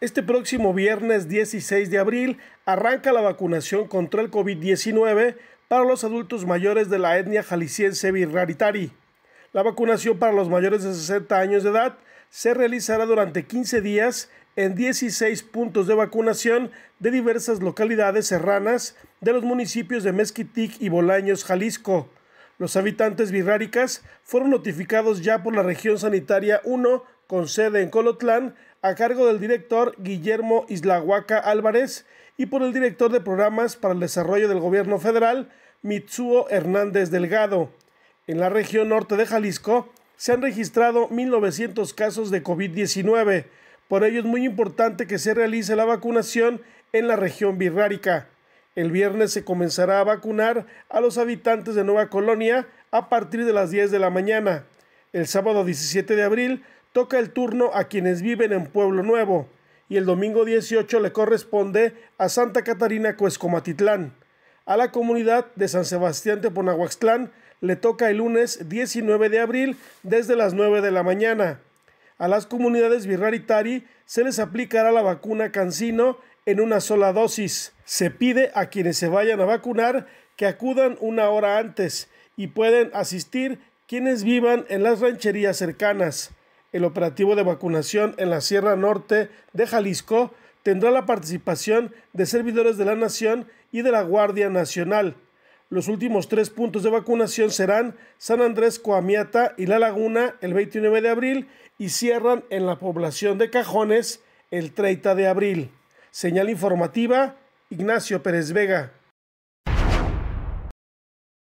Este próximo viernes 16 de abril arranca la vacunación contra el COVID-19 para los adultos mayores de la etnia jalisciense birraritari. La vacunación para los mayores de 60 años de edad se realizará durante 15 días en 16 puntos de vacunación de diversas localidades serranas de los municipios de Mezquitic y Bolaños, Jalisco. Los habitantes birráricas fueron notificados ya por la región sanitaria 1 con sede en Colotlán, a cargo del director Guillermo Islahuaca Álvarez y por el director de programas para el desarrollo del gobierno federal, Mitsuo Hernández Delgado. En la región norte de Jalisco se han registrado 1.900 casos de COVID-19, por ello es muy importante que se realice la vacunación en la región birrárica. El viernes se comenzará a vacunar a los habitantes de Nueva Colonia a partir de las 10 de la mañana. El sábado 17 de abril toca el turno a quienes viven en Pueblo Nuevo y el domingo 18 le corresponde a Santa Catarina Cuescomatitlán. A la comunidad de San Sebastián de Ponahuaxtlán le toca el lunes 19 de abril desde las 9 de la mañana. A las comunidades Viraritari se les aplicará la vacuna Cancino en una sola dosis. Se pide a quienes se vayan a vacunar que acudan una hora antes y pueden asistir quienes vivan en las rancherías cercanas. El operativo de vacunación en la Sierra Norte de Jalisco tendrá la participación de servidores de la Nación y de la Guardia Nacional. Los últimos tres puntos de vacunación serán San Andrés Coamiata y La Laguna el 29 de abril y cierran en la población de Cajones el 30 de abril. Señal informativa, Ignacio Pérez Vega.